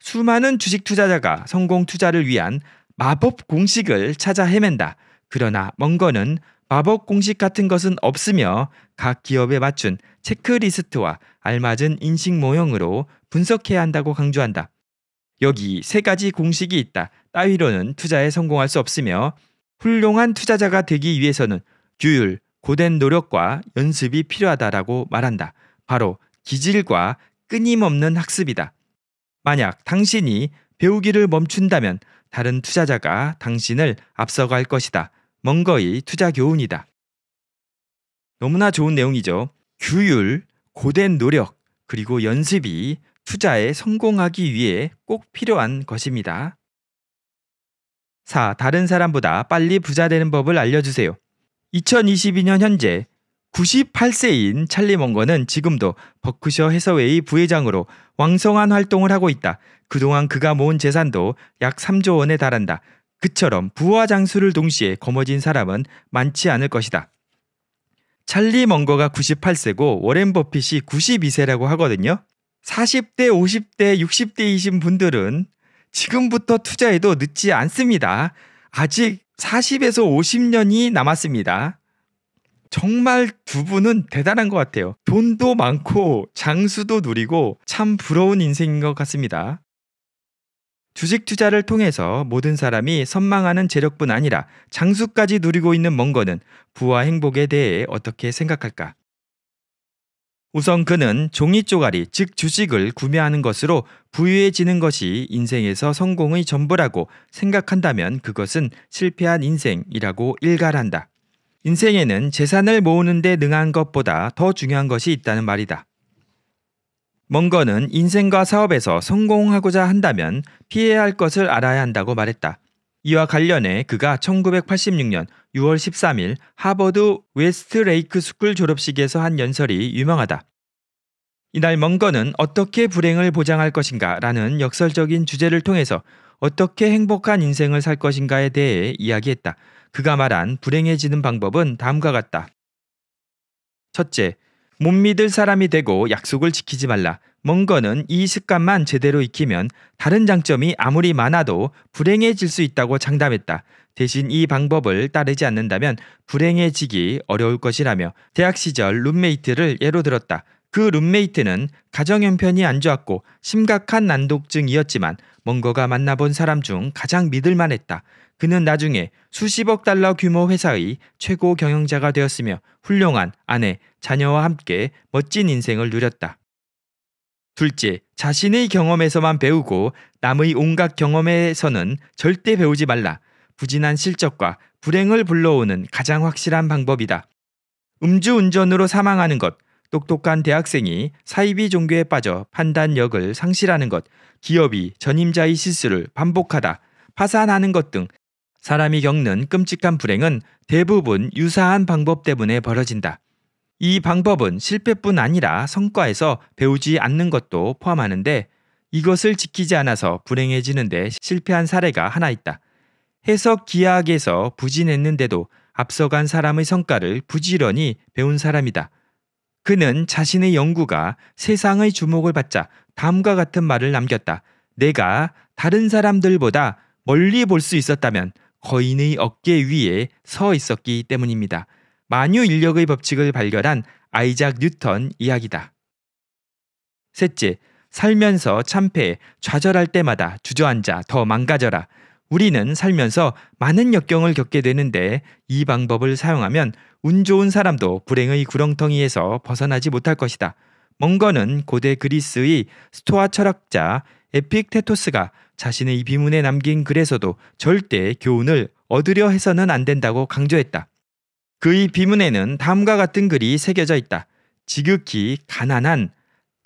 수많은 주식 투자자가 성공 투자를 위한 마법 공식을 찾아 헤맨다. 그러나 먼거는 마법 공식 같은 것은 없으며 각 기업에 맞춘 체크리스트와 알맞은 인식 모형으로 분석해야 한다고 강조한다. 여기 세 가지 공식이 있다. 따위로는 투자에 성공할 수 없으며 훌륭한 투자자가 되기 위해서는 규율, 고된 노력과 연습이 필요하다라고 말한다. 바로 기질과 끊임없는 학습이다. 만약 당신이 배우기를 멈춘다면 다른 투자자가 당신을 앞서갈 것이다. 멍거이 투자 교훈이다. 너무나 좋은 내용이죠. 규율, 고된 노력, 그리고 연습이 투자에 성공하기 위해 꼭 필요한 것입니다. 4. 다른 사람보다 빨리 부자 되는 법을 알려주세요. 2022년 현재 98세인 찰리 멍거는 지금도 버크셔 해서웨이 부회장으로 왕성한 활동을 하고 있다. 그동안 그가 모은 재산도 약 3조 원에 달한다. 그처럼 부와 장수를 동시에 거머쥔 사람은 많지 않을 것이다. 찰리 먼거가 98세고 워렌 버핏이 92세라고 하거든요. 40대, 50대, 60대이신 분들은 지금부터 투자해도 늦지 않습니다. 아직 40에서 50년이 남았습니다. 정말 두 분은 대단한 것 같아요. 돈도 많고 장수도 누리고 참 부러운 인생인 것 같습니다. 주식 투자를 통해서 모든 사람이 선망하는 재력뿐 아니라 장수까지 누리고 있는 멍거는 부와 행복에 대해 어떻게 생각할까? 우선 그는 종이 쪼가리, 즉 주식을 구매하는 것으로 부유해지는 것이 인생에서 성공의 전부라고 생각한다면 그것은 실패한 인생이라고 일갈한다. 인생에는 재산을 모으는데 능한 것보다 더 중요한 것이 있다는 말이다. 먼거는 인생과 사업에서 성공하고자 한다면 피해야 할 것을 알아야 한다고 말했다. 이와 관련해 그가 1986년 6월 13일 하버드 웨스트레이크 스쿨 졸업식에서 한 연설이 유명하다. 이날 먼거는 어떻게 불행을 보장할 것인가 라는 역설적인 주제를 통해서 어떻게 행복한 인생을 살 것인가에 대해 이야기했다. 그가 말한 불행해지는 방법은 다음과 같다. 첫째, 못 믿을 사람이 되고 약속을 지키지 말라. 먼 거는 이 습관만 제대로 익히면 다른 장점이 아무리 많아도 불행해질 수 있다고 장담했다. 대신 이 방법을 따르지 않는다면 불행해지기 어려울 것이라며 대학 시절 룸메이트를 예로 들었다. 그 룸메이트는 가정 형편이 안 좋았고 심각한 난독증이었지만 먼거가 만나본 사람 중 가장 믿을만했다. 그는 나중에 수십억 달러 규모 회사의 최고 경영자가 되었으며 훌륭한 아내, 자녀와 함께 멋진 인생을 누렸다. 둘째, 자신의 경험에서만 배우고 남의 온갖 경험에서는 절대 배우지 말라. 부진한 실적과 불행을 불러오는 가장 확실한 방법이다. 음주운전으로 사망하는 것, 똑똑한 대학생이 사이비 종교에 빠져 판단력을 상실하는 것, 기업이 전임자의 실수를 반복하다, 파산하는 것등 사람이 겪는 끔찍한 불행은 대부분 유사한 방법 때문에 벌어진다. 이 방법은 실패뿐 아니라 성과에서 배우지 않는 것도 포함하는데 이것을 지키지 않아서 불행해지는데 실패한 사례가 하나 있다. 해석 기하학에서 부진했는데도 앞서간 사람의 성과를 부지런히 배운 사람이다. 그는 자신의 연구가 세상의 주목을 받자 다음과 같은 말을 남겼다. 내가 다른 사람들보다 멀리 볼 수 있었다면 거인의 어깨 위에 서 있었기 때문입니다. 만유 인력의 법칙을 발견한 아이작 뉴턴 이야기다. 셋째, 살면서 참패, 좌절할 때마다 주저앉아 더 망가져라. 우리는 살면서 많은 역경을 겪게 되는데 이 방법을 사용하면 운 좋은 사람도 불행의 구렁텅이에서 벗어나지 못할 것이다. 먼거는 고대 그리스의 스토아 철학자 에픽테토스가 자신의 이 비문에 남긴 글에서도 절대 교훈을 얻으려 해서는 안 된다고 강조했다. 그의 비문에는 다음과 같은 글이 새겨져 있다. 지극히 가난한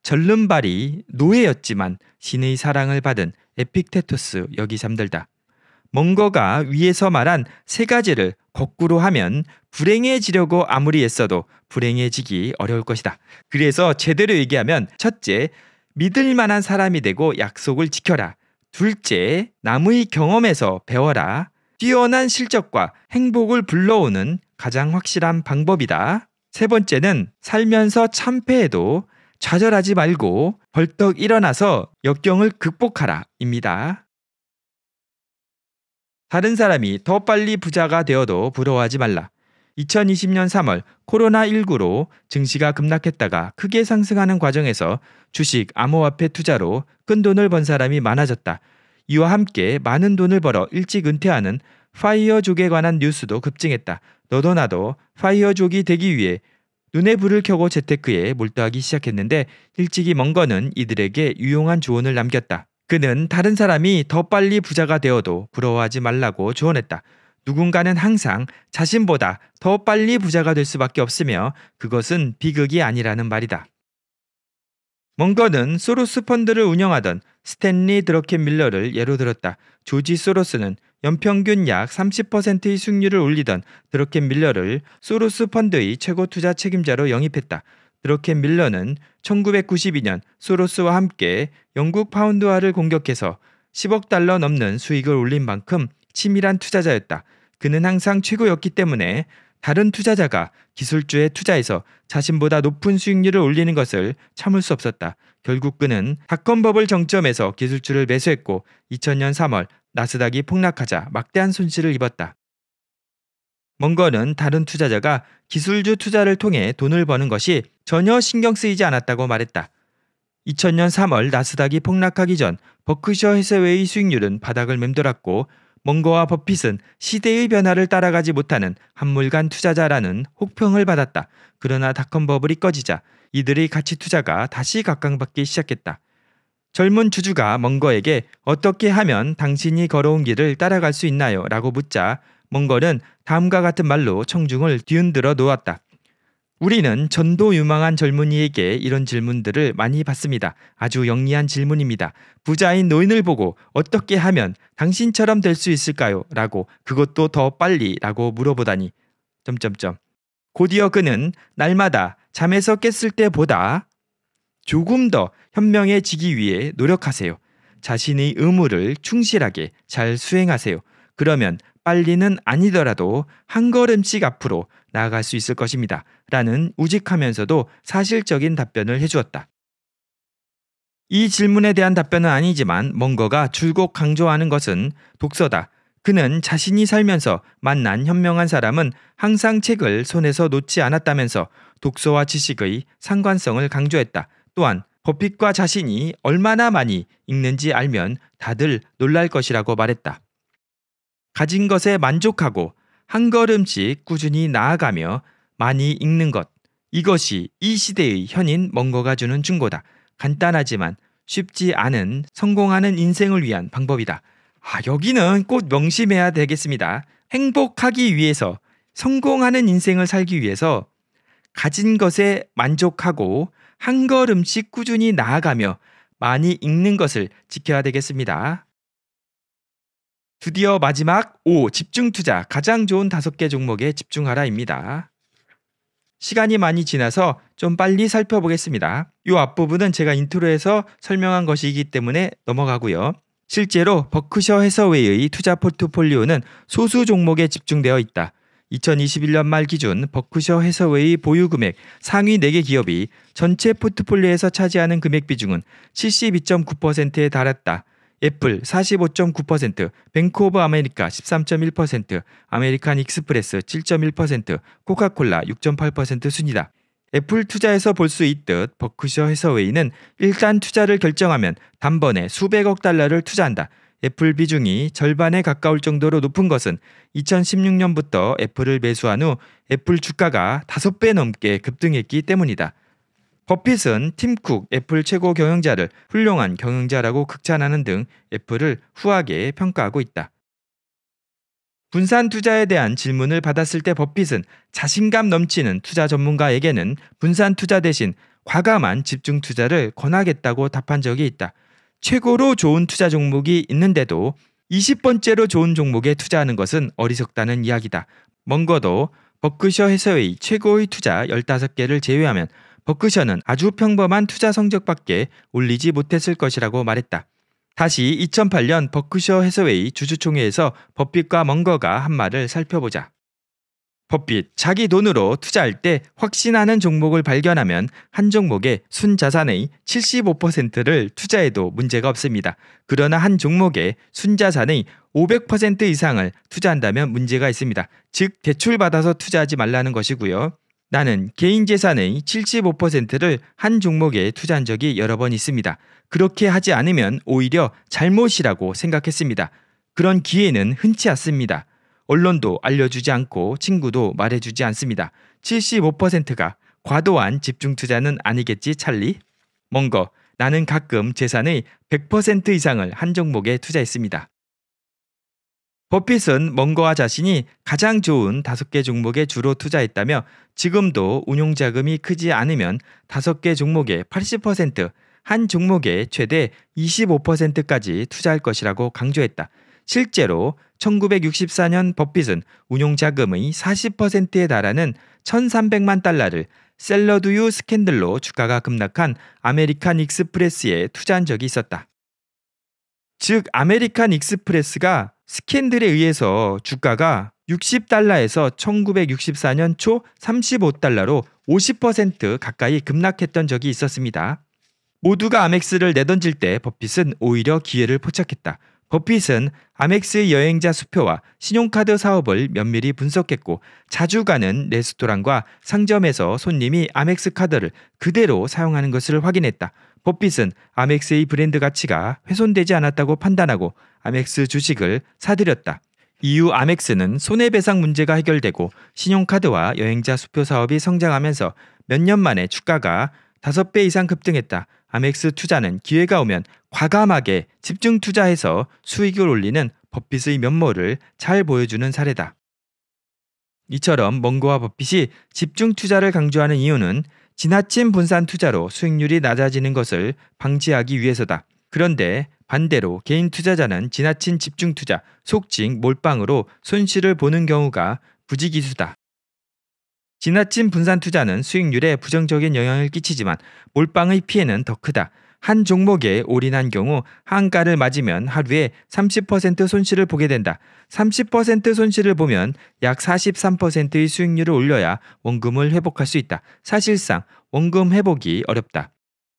절름발이 노예였지만 신의 사랑을 받은 에픽테토스 여기 잠들다. 멍거가 위에서 말한 세 가지를 거꾸로 하면 불행해지려고 아무리 애써도 불행해지기 어려울 것이다. 그래서 제대로 얘기하면 첫째, 믿을 만한 사람이 되고 약속을 지켜라. 둘째, 남의 경험에서 배워라. 뛰어난 실적과 행복을 불러오는 가장 확실한 방법이다. 세 번째는 살면서 참패해도 좌절하지 말고 벌떡 일어나서 역경을 극복하라. 입니다. 다른 사람이 더 빨리 부자가 되어도 부러워하지 말라. 2020년 3월 코로나19로 증시가 급락했다가 크게 상승하는 과정에서 주식, 암호화폐 투자로 큰 돈을 번 사람이 많아졌다. 이와 함께 많은 돈을 벌어 일찍 은퇴하는 파이어족에 관한 뉴스도 급증했다. 너도 나도 파이어족이 되기 위해 눈에 불을 켜고 재테크에 몰두하기 시작했는데 일찍이 먼 거는 이들에게 유용한 조언을 남겼다. 그는 다른 사람이 더 빨리 부자가 되어도 부러워하지 말라고 조언했다. 누군가는 항상 자신보다 더 빨리 부자가 될 수밖에 없으며 그것은 비극이 아니라는 말이다. 멍거는 소로스 펀드를 운영하던 스탠리 드러켓 밀러를 예로 들었다. 조지 소로스는 연평균 약 30%의 승률을 올리던 드러켓 밀러를 소로스 펀드의 최고 투자 책임자로 영입했다. 드러켓 밀러는 1992년 소로스와 함께 영국 파운드화를 공격해서 10억 달러 넘는 수익을 올린 만큼 치밀한 투자자였다. 그는 항상 최고였기 때문에 다른 투자자가 기술주에 투자해서 자신보다 높은 수익률을 올리는 것을 참을 수 없었다. 결국 그는 닷컴 버블 정점에서 기술주를 매수했고 2000년 3월 나스닥이 폭락하자 막대한 손실을 입었다. 먼거는 다른 투자자가 기술주 투자를 통해 돈을 버는 것이 전혀 신경 쓰이지 않았다고 말했다. 2000년 3월 나스닥이 폭락하기 전 버크셔 해서웨이 수익률은 바닥을 맴돌았고 멍거와 버핏은 시대의 변화를 따라가지 못하는 한물간 투자자라는 혹평을 받았다. 그러나 닷컴 버블이 꺼지자 이들의 가치 투자가 다시 각광받기 시작했다. 젊은 주주가 멍거에게 어떻게 하면 당신이 걸어온 길을 따라갈 수 있나요? 라고 묻자 멍거는 다음과 같은 말로 청중을 뒤흔들어 놓았다. 우리는 전도 유망한 젊은이에게 이런 질문들을 많이 받습니다. 아주 영리한 질문입니다. 부자인 노인을 보고 어떻게 하면 당신처럼 될 수 있을까요? 라고 그것도 더 빨리 라고 물어보다니. 점점점. 곧이어 그는 날마다 잠에서 깼을 때보다 조금 더 현명해지기 위해 노력하세요. 자신의 의무를 충실하게 잘 수행하세요. 그러면 빨리는 아니더라도 한 걸음씩 앞으로 나아갈 수 있을 것입니다. 라는 우직하면서도 사실적인 답변을 해주었다. 이 질문에 대한 답변은 아니지만 뭔가가 줄곧 강조하는 것은 독서다. 그는 자신이 살면서 만난 현명한 사람은 항상 책을 손에서 놓지 않았다면서 독서와 지식의 상관성을 강조했다. 또한 버핏과 자신이 얼마나 많이 읽는지 알면 다들 놀랄 것이라고 말했다. 가진 것에 만족하고 한 걸음씩 꾸준히 나아가며 많이 읽는 것. 이것이 이 시대의 현인 멍거가 주는 충고다. 간단하지만 쉽지 않은 성공하는 인생을 위한 방법이다. 아, 여기는 꼭 명심해야 되겠습니다. 행복하기 위해서, 성공하는 인생을 살기 위해서 가진 것에 만족하고 한 걸음씩 꾸준히 나아가며 많이 읽는 것을 지켜야 되겠습니다. 드디어 마지막 5 집중 투자 가장 좋은 5개 종목에 집중하라입니다. 시간이 많이 지나서 좀 빨리 살펴보겠습니다. 이 앞부분은 제가 인트로에서 설명한 것이기 때문에 넘어가고요. 실제로 버크셔 해서웨이의 투자 포트폴리오는 소수 종목에 집중되어 있다. 2021년 말 기준 버크셔 해서웨이 보유 금액 상위 4개 기업이 전체 포트폴리오에서 차지하는 금액 비중은 72.9%에 달했다. 애플 45.9%, 뱅크 오브 아메리카 13.1%, 아메리칸 익스프레스 7.1%, 코카콜라 6.8% 순이다. 애플 투자에서 볼 수 있듯 버크셔 해서웨이는 일단 투자를 결정하면 단번에 수백억 달러를 투자한다. 애플 비중이 절반에 가까울 정도로 높은 것은 2016년부터 애플을 매수한 후 애플 주가가 5배 넘게 급등했기 때문이다. 버핏은 팀쿡 애플 최고 경영자를 훌륭한 경영자라고 극찬하는 등 애플을 후하게 평가하고 있다. 분산 투자에 대한 질문을 받았을 때 버핏은 자신감 넘치는 투자 전문가에게는 분산 투자 대신 과감한 집중 투자를 권하겠다고 답한 적이 있다. 최고로 좋은 투자 종목이 있는데도 20번째로 좋은 종목에 투자하는 것은 어리석다는 이야기다. 먼 거도 버크셔 해서의 최고의 투자 15개를 제외하면 버크셔는 아주 평범한 투자 성적밖에 올리지 못했을 것이라고 말했다. 다시 2008년 버크셔 해서웨이 주주총회에서 버핏과 멍거가 한 말을 살펴보자. 버핏, 자기 돈으로 투자할 때 확신하는 종목을 발견하면 한 종목의 순자산의 75%를 투자해도 문제가 없습니다. 그러나 한 종목의 순자산의 500% 이상을 투자한다면 문제가 있습니다. 즉, 대출받아서 투자하지 말라는 것이고요. 나는 개인 재산의 75%를 한 종목에 투자한 적이 여러 번 있습니다. 그렇게 하지 않으면 오히려 잘못이라고 생각했습니다. 그런 기회는 흔치 않습니다. 언론도 알려주지 않고 친구도 말해주지 않습니다. 75%가 과도한 집중 투자는 아니겠지 찰리? 뭔거 나는 가끔 재산의 100% 이상을 한 종목에 투자했습니다. 버핏은 먼거와 자신이 가장 좋은 다섯 개 종목에 주로 투자했다며 지금도 운용 자금이 크지 않으면 다섯 개 종목의 80%, 한 종목의 최대 25%까지 투자할 것이라고 강조했다. 실제로 1964년 버핏은 운용 자금의 40%에 달하는 1,300만 달러를 샐러드유 스캔들로 주가가 급락한 아메리칸 익스프레스에 투자한 적이 있었다. 즉 아메리칸 익스프레스가 스캔들에 의해서 주가가 60달러에서 1964년 초 35달러로 50% 가까이 급락했던 적이 있었습니다. 모두가 아멕스를 내던질 때 버핏은 오히려 기회를 포착했다. 버핏은 아멕스의 여행자 수표와 신용카드 사업을 면밀히 분석했고 자주 가는 레스토랑과 상점에서 손님이 아멕스 카드를 그대로 사용하는 것을 확인했다. 버핏은 아멕스의 브랜드 가치가 훼손되지 않았다고 판단하고 아멕스 주식을 사들였다. 이후 아멕스는 손해배상 문제가 해결되고 신용카드와 여행자 수표 사업이 성장하면서 몇 년 만에 주가가 5배 이상 급등했다. 아멕스 투자는 기회가 오면 과감하게 집중 투자해서 수익을 올리는 버핏의 면모를 잘 보여주는 사례다. 이처럼 멍고와 버핏이 집중 투자를 강조하는 이유는 지나친 분산 투자로 수익률이 낮아지는 것을 방지하기 위해서다. 그런데 반대로 개인 투자자는 지나친 집중 투자, 속칭 몰빵으로 손실을 보는 경우가 부지기수다. 지나친 분산 투자는 수익률에 부정적인 영향을 끼치지만 몰빵의 피해는 더 크다. 한 종목에 올인한 경우 한가를 맞으면 하루에 30% 손실을 보게 된다. 30% 손실을 보면 약 43%의 수익률을 올려야 원금을 회복할 수 있다. 사실상 원금 회복이 어렵다.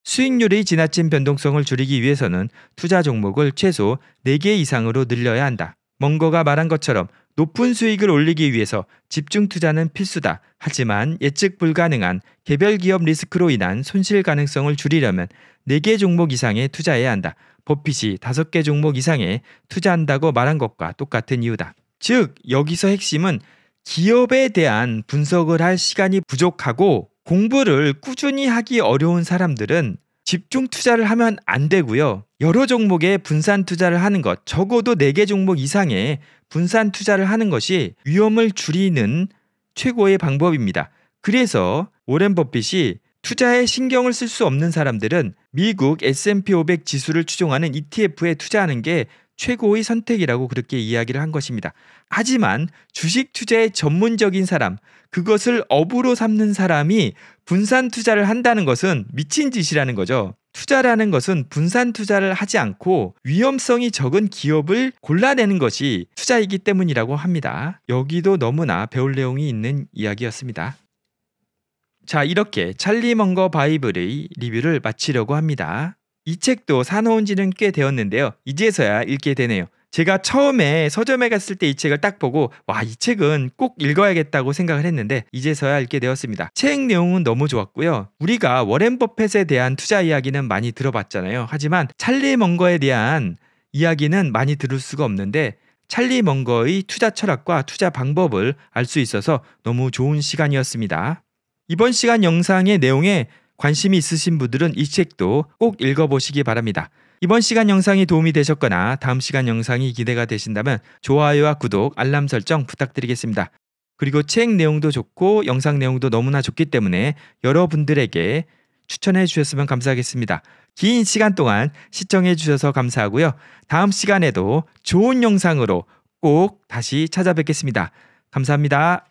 수익률의 지나친 변동성을 줄이기 위해서는 투자 종목을 최소 4개 이상으로 늘려야 한다. 멍거가 말한 것처럼 높은 수익을 올리기 위해서 집중 투자는 필수다. 하지만 예측 불가능한 개별 기업 리스크로 인한 손실 가능성을 줄이려면 4개 종목 이상에 투자해야 한다. 버핏이 5개 종목 이상에 투자한다고 말한 것과 똑같은 이유다. 즉, 여기서 핵심은 기업에 대한 분석을 할 시간이 부족하고 공부를 꾸준히 하기 어려운 사람들은 집중 투자를 하면 안 되고요. 여러 종목에 분산 투자를 하는 것, 적어도 4개 종목 이상의 분산 투자를 하는 것이 위험을 줄이는 최고의 방법입니다. 그래서 오렌 버핏이 투자에 신경을 쓸 수 없는 사람들은 미국 S&P 500 지수를 추종하는 ETF에 투자하는 게 최고의 선택이라고 그렇게 이야기를 한 것입니다. 하지만 주식 투자의 전문적인 사람, 그것을 업으로 삼는 사람이 분산 투자를 한다는 것은 미친 짓이라는 거죠. 투자라는 것은 분산 투자를 하지 않고 위험성이 적은 기업을 골라내는 것이 투자이기 때문이라고 합니다. 여기도 너무나 배울 내용이 있는 이야기였습니다. 자, 이렇게 찰리 먼거 바이블의 리뷰를 마치려고 합니다. 이 책도 사놓은 지는 꽤 되었는데요. 이제서야 읽게 되네요. 제가 처음에 서점에 갔을 때 이 책을 딱 보고 와 이 책은 꼭 읽어야겠다고 생각을 했는데 이제서야 읽게 되었습니다. 책 내용은 너무 좋았고요. 우리가 워렌 버펫에 대한 투자 이야기는 많이 들어봤잖아요. 하지만 찰리 먼거에 대한 이야기는 많이 들을 수가 없는데 찰리 먼거의 투자 철학과 투자 방법을 알 수 있어서 너무 좋은 시간이었습니다. 이번 시간 영상의 내용에 관심이 있으신 분들은 이 책도 꼭 읽어보시기 바랍니다. 이번 시간 영상이 도움이 되셨거나 다음 시간 영상이 기대가 되신다면 좋아요와 구독, 알람 설정 부탁드리겠습니다. 그리고 책 내용도 좋고 영상 내용도 너무나 좋기 때문에 여러분들에게 추천해 주셨으면 감사하겠습니다. 긴 시간 동안 시청해 주셔서 감사하고요. 다음 시간에도 좋은 영상으로 꼭 다시 찾아뵙겠습니다. 감사합니다.